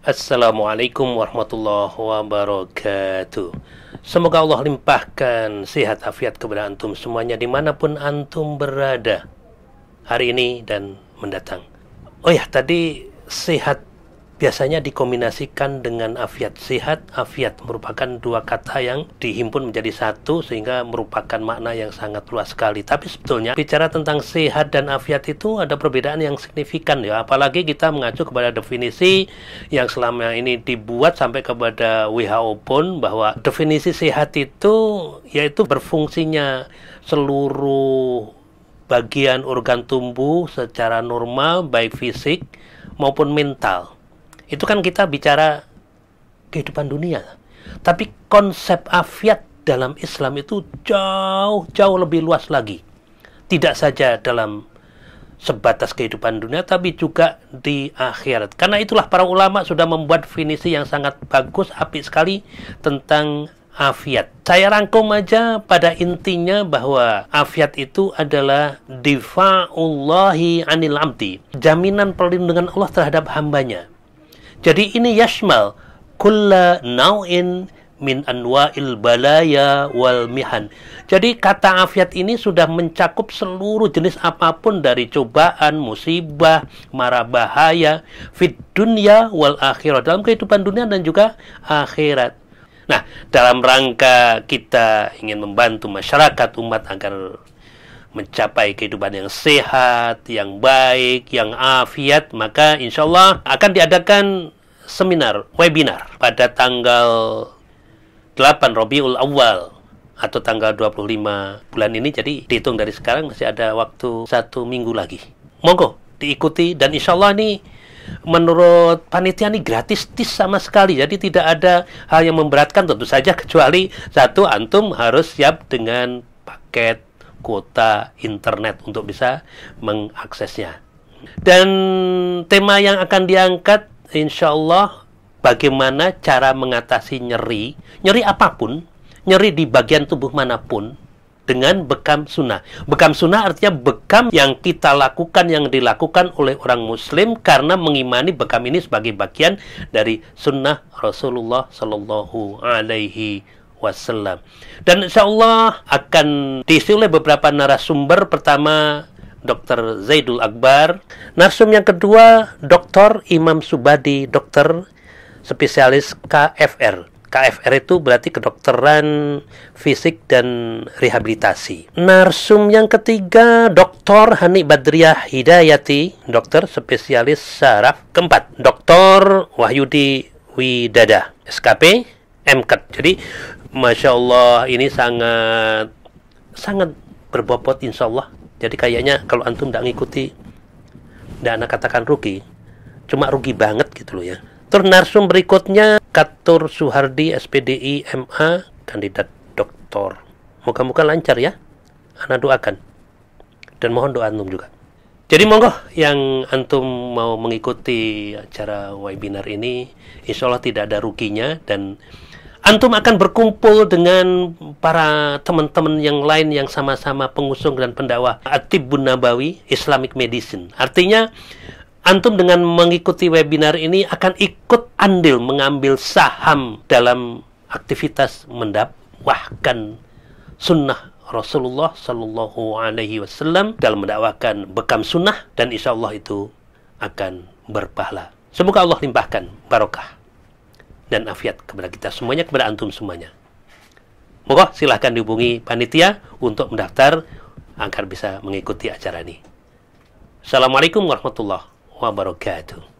Assalamualaikum warahmatullahi wabarakatuh Semoga Allah limpahkan sehat afiat kepada antum semuanya dimanapun antum berada Hari ini dan mendatang Oh ya tadi sehat biasanya dikombinasikan dengan afiat sehat. Afiat merupakan dua kata yang dihimpun menjadi satu sehingga merupakan makna yang sangat luas sekali. Tapi sebetulnya bicara tentang sehat dan afiat itu ada perbedaan yang signifikan ya. Apalagi kita mengacu kepada definisi yang selama ini dibuat sampai kepada WHO pun bahwa definisi sehat itu yaitu berfungsinya seluruh bagian organ tumbuh secara normal baik fisik maupun mental. Itu kan kita bicara kehidupan dunia. Tapi konsep afiat dalam Islam itu jauh-jauh lebih luas lagi. Tidak saja dalam sebatas kehidupan dunia tapi juga di akhirat. Karena itulah para ulama sudah membuat finisi yang sangat bagus, apik sekali tentang afiat. Saya rangkum aja pada intinya bahwa afiat itu adalah difa'ullahi anil amti, jaminan perlindungan Allah terhadap hambanya. Jadi ini yashmal kulla nau'in min anwa'il balaya wal mihan. Jadi kata afiat ini sudah mencakup seluruh jenis apapun dari cobaan, musibah, mara bahaya, fit dunia wal akhirat. Dalam kehidupan dunia dan juga akhirat. Nah, dalam rangka kita ingin membantu masyarakat umat agar mencapai kehidupan yang sehat, yang baik, yang afiat, maka insya Allah akan diadakan seminar, webinar pada tanggal 8 Rabiul Awal atau tanggal 25 bulan ini jadi dihitung dari sekarang masih ada waktu satu minggu lagi monggo diikuti dan insya Allah ini menurut panitia ini gratis tis sama sekali jadi tidak ada hal yang memberatkan tentu saja kecuali satu antum harus siap dengan paket kuota internet untuk bisa mengaksesnya. Dan tema yang akan diangkat insya Allah bagaimana cara mengatasi nyeri, nyeri apapun, nyeri di bagian tubuh manapun dengan bekam sunnah. Bekam sunnah artinya bekam yang kita lakukan, yang dilakukan oleh orang muslim karena mengimani bekam ini sebagai bagian dari sunnah Rasulullah Shallallahu Alaihi wasallam. Dan insya Allah akan diisi oleh beberapa narasumber. Pertama, Dr. Zaidul Akbar. Narsum yang kedua, Dr. Imam Subadi, dokter spesialis KFR. KFR itu berarti kedokteran fisik dan rehabilitasi. Narsum yang ketiga, Dr. Hani Badriah Hidayati, dokter spesialis saraf. Keempat, Dr. Wahyudi Widada, SKP, MKET. Jadi Masya Allah ini sangat sangat berbobot insya Allah jadi kayaknya kalau antum tidak ngikuti tidak anak katakan rugi cuma rugi banget gitu loh ya terus narsum berikutnya Katur Suhardi SPDI MA kandidat doktor moga-moga lancar ya anak doakan dan mohon doa antum juga jadi monggo yang antum mau mengikuti acara webinar ini insya Allah tidak ada ruginya dan antum akan berkumpul dengan para teman-teman yang lain yang sama-sama pengusung dan pendakwah Atibun Nabawi Islamic Medicine. Artinya antum dengan mengikuti webinar ini akan ikut andil mengambil saham dalam aktivitas mendakwahkan sunnah Rasulullah Shallallahu Alaihi Wasallam dalam mendakwakan bekam sunnah dan insya Allah itu akan berpahala. Semoga Allah limpahkan barokah dan afiat kepada kita semuanya kepada antum semuanya. Mohon silahkan dihubungi panitia untuk mendaftar agar bisa mengikuti acara ini. Assalamualaikum warahmatullahi wabarakatuh.